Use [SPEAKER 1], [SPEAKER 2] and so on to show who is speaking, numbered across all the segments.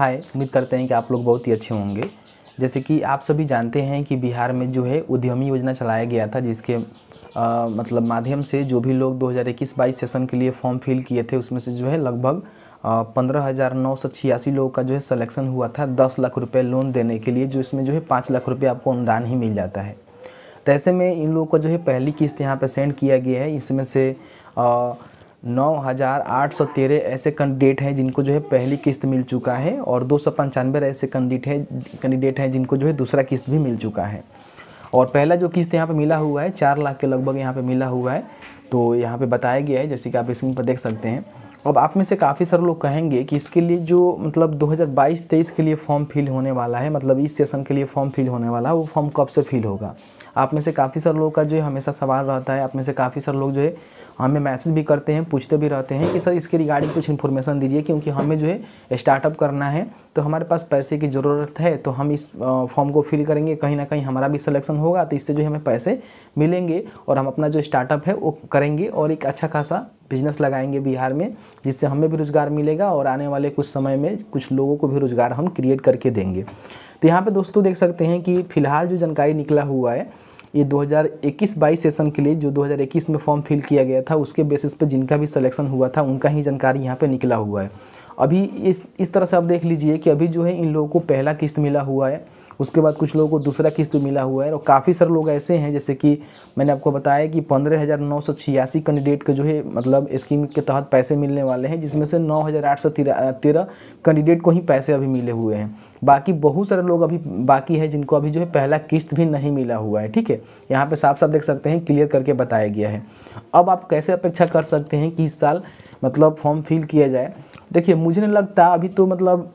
[SPEAKER 1] हाय उम्मीद करते हैं कि आप लोग बहुत ही अच्छे होंगे जैसे कि आप सभी जानते हैं कि बिहार में जो है उद्यमी योजना चलाया गया था जिसके आ, मतलब माध्यम से जो भी लोग 2021-22 सेशन के लिए फॉर्म फिल किए थे उसमें से जो है लगभग पंद्रह हज़ार नौ सौ छियासी लोगों का जो है सलेक्शन हुआ था दस लाख रुपये लोन देने के लिए जो इसमें जो है पाँच लाख रुपये आपको अनुदान ही मिल जाता है तो ऐसे में इन लोगों को जो है पहली किस्त यहाँ पर सेंड किया गया है इसमें से आ, नौ हज़ार आठ सौ तेरह ऐसे कैंडिडेट हैं जिनको जो है पहली किस्त मिल चुका है और दो सौ पंचानवे ऐसे कैंडिडेट हैं कैंडिडेट हैं जिनको जो है दूसरा किस्त भी मिल चुका है और पहला जो किस्त यहाँ पे मिला हुआ है चार लाख के लगभग यहाँ पे मिला हुआ है तो यहाँ पे बताया गया है जैसे कि आप स्क्रीन पर देख सकते हैं अब आप में से काफ़ी सारे लोग कहेंगे कि इसके लिए जो मतलब 2022-23 के लिए फॉर्म फिल होने वाला है मतलब इस सेशन के लिए फॉर्म फिल होने वाला है वो फॉर्म कब से फिल होगा आप में से काफ़ी सारे लोगों का जो है हमेशा सवाल रहता है आप में से काफ़ी सारे लोग जो है हमें मैसेज भी करते हैं पूछते भी रहते हैं कि सर इसके रिगार्डिंग कुछ इन्फॉर्मेशन दीजिए क्योंकि हमें जो है स्टार्टअप करना है तो हमारे पास पैसे की ज़रूरत है तो हम इस फॉर्म को फिल करेंगे कहीं ना कहीं हमारा भी सिलेक्शन होगा तो इससे जो है हमें पैसे मिलेंगे और हम अपना जो स्टार्टअप है वो करेंगे और एक अच्छा खासा बिजनेस लगाएंगे बिहार में जिससे हमें भी रोज़गार मिलेगा और आने वाले कुछ समय में कुछ लोगों को भी रोज़गार हम क्रिएट करके देंगे तो यहाँ पे दोस्तों देख सकते हैं कि फ़िलहाल जो जानकारी निकला हुआ है ये 2021-22 सेशन के लिए जो 2021 में फॉर्म फिल किया गया था उसके बेसिस पे जिनका भी सिलेक्शन हुआ था उनका ही जानकारी यहाँ पे निकला हुआ है अभी इस इस तरह से आप देख लीजिए कि अभी जो है इन लोगों को पहला किस्त मिला हुआ है उसके बाद कुछ लोगों को दूसरा किस्त मिला हुआ है और काफ़ी सारे लोग ऐसे हैं जैसे कि मैंने आपको बताया कि पंद्रह हज़ार नौ सौ छियासी कैंडिडेट के जो है मतलब स्कीम के तहत पैसे मिलने वाले हैं जिसमें से नौ हज़ार आठ सौ तेरह कैंडिडेट को ही पैसे अभी मिले हुए हैं बाकी बहुत सारे लोग अभी बाकी है जिनको अभी जो है पहला किस्त भी नहीं मिला हुआ है ठीक है यहाँ पर साफ साफ देख सकते हैं क्लियर करके बताया गया है अब आप कैसे अपेक्षा कर सकते हैं कि इस साल मतलब फॉर्म फिल किया जाए देखिए मुझे नहीं लगता अभी तो मतलब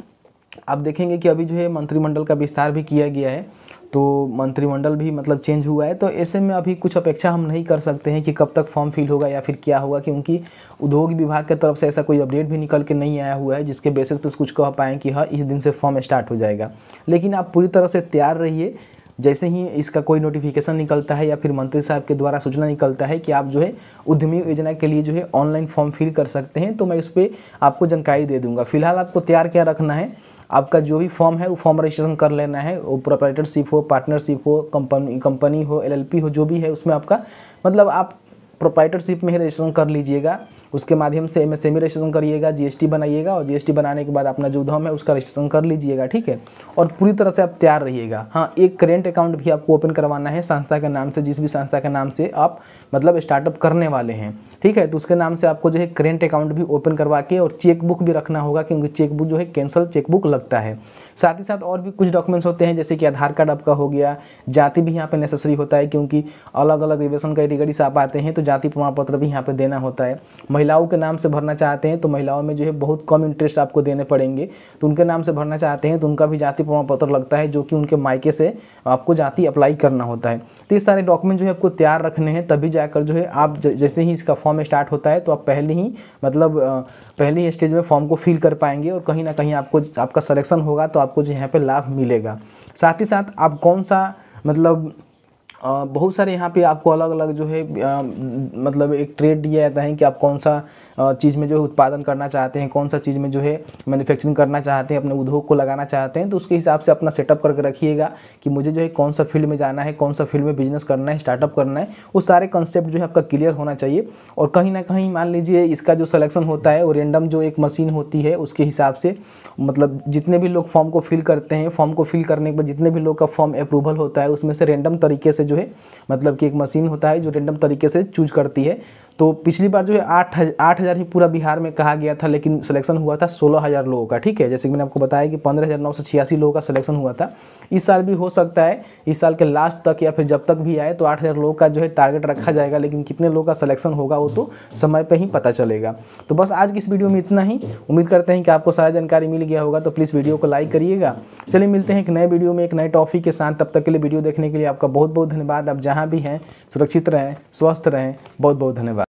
[SPEAKER 1] आप देखेंगे कि अभी जो है मंत्रिमंडल का विस्तार भी किया गया है तो मंत्रिमंडल भी मतलब चेंज हुआ है तो ऐसे में अभी कुछ अपेक्षा हम नहीं कर सकते हैं कि कब तक फॉर्म फिल होगा या फिर क्या होगा क्योंकि उद्योग विभाग की तरफ से ऐसा कोई अपडेट भी निकल के नहीं आया हुआ है जिसके बेसिस पर कुछ कह पाएँ कि हाँ इस दिन से फॉर्म स्टार्ट हो जाएगा लेकिन आप पूरी तरह से तैयार रहिए जैसे ही इसका कोई नोटिफिकेशन निकलता है या फिर मंत्री साहब के द्वारा सूचना निकलता है कि आप जो है उद्यमी योजना के लिए जो है ऑनलाइन फॉर्म फिल कर सकते हैं तो मैं उस पर आपको जानकारी दे दूँगा फिलहाल आपको तैयार क्या रखना है आपका जो भी फॉर्म है वो फॉर्म रजिस्ट्रेशन कर लेना है वो प्रोपराइटरशिप हो पार्टनरशिप हो कंपनी कंपनी हो एलएलपी हो जो भी है उसमें आपका मतलब आप प्रोप्राइटरशिप में ही रजिस्ट्रेशन कर लीजिएगा उसके माध्यम से एम एम रजिस्ट्रेशन करिएगा जीएसटी बनाइएगा और जीएसटी बनाने के बाद अपना जो उद्यम है उसका रजिस्ट्रेशन कर लीजिएगा ठीक है और पूरी तरह से आप तैयार रहिएगा हाँ एक करेंट अकाउंट भी आपको ओपन करवाना है संस्था के नाम से जिस भी संस्था के नाम से आप मतलब स्टार्टअप करने वाले हैं ठीक है तो उसके नाम से आपको जो है करेंट अकाउंट भी ओपन करवा के और चेकबुक भी रखना होगा क्योंकि चेकबुक जो है कैंसल चेकबुक लगता है साथ ही साथ और भी कुछ डॉक्यूमेंट्स होते हैं जैसे कि आधार कार्ड आपका हो गया जाति भी यहाँ पर नेसेसरी होता है क्योंकि अलग अलग रिवेशन कैटेगरी से आप आते हैं तो जाति प्रमाण पत्र भी यहाँ पर देना होता है महिलाओं के नाम से भरना चाहते हैं तो महिलाओं में जो है बहुत कम इंटरेस्ट आपको देने पड़ेंगे तो उनके नाम से भरना चाहते हैं तो उनका भी जाति प्रमाण पत्र लगता है जो कि उनके मायके से आपको जाति अप्लाई करना होता है तो ये सारे डॉक्यूमेंट जो है आपको तैयार रखने हैं तभी जाकर जो है आप जैसे ही इसका फॉर्म स्टार्ट होता है तो आप पहले ही मतलब पहले ही स्टेज में फॉर्म को फिल कर पाएंगे और कहीं ना कहीं आपको आपका सलेक्शन होगा तो आपको जो यहाँ पर लाभ मिलेगा साथ ही साथ आप कौन सा मतलब बहुत सारे यहाँ पे आपको अलग अलग जो है मतलब एक ट्रेड दिया जाता है कि आप कौन सा चीज़ में जो है उत्पादन करना चाहते हैं कौन सा चीज़ में जो है मैन्युफैक्चरिंग करना चाहते हैं अपने उद्योग को लगाना चाहते हैं तो उसके हिसाब से अपना सेटअप करके रखिएगा कि मुझे जो है कौन सा फील्ड में जाना है कौन सा फील्ड में बिजनेस करना है स्टार्टअप करना है वो सारे कंसेप्ट जो है आपका क्लियर होना चाहिए और कहीं ना कहीं मान लीजिए इसका जो सलेक्शन होता है वो रेंडम जो एक मशीन होती है उसके हिसाब से मतलब जितने भी लोग फॉर्म को फिल करते हैं फॉर्म को फिल करने के बाद जितने भी लोग का फॉर्म अप्रूवल होता है उसमें से रेंडम तरीके से जो जो है मतलब कि एक मशीन होता है जो रेंडम तरीके से चूज करती है तो पिछली बार जो है आठ आठ हज़ार ही पूरा बिहार में कहा गया था लेकिन सिलेक्शन हुआ था सोलह हज़ार लोगों का ठीक है जैसे कि मैंने आपको बताया कि पंद्रह हज़ार नौ सौ छियासी लोगों का सिलेक्शन हुआ था इस साल भी हो सकता है इस साल के लास्ट तक या फिर जब तक भी आए तो आठ हज़ार लोगों का जो है टारगेट रखा जाएगा लेकिन कितने लोगों का सिलेक्शन होगा वो तो समय पर ही पता चलेगा तो बस आज की इस वीडियो में इतना ही उम्मीद करते हैं कि आपको सारा जानकारी मिल गया होगा तो प्लीज़ वीडियो को लाइक करिएगा चलिए मिलते हैं एक नए वीडियो में एक नए टॉफी के साथ तब तक के लिए वीडियो देखने के लिए आपका बहुत बहुत धन्यवाद आप जहाँ भी हैं सुरक्षित रहें स्वस्थ रहें बहुत बहुत धन्यवाद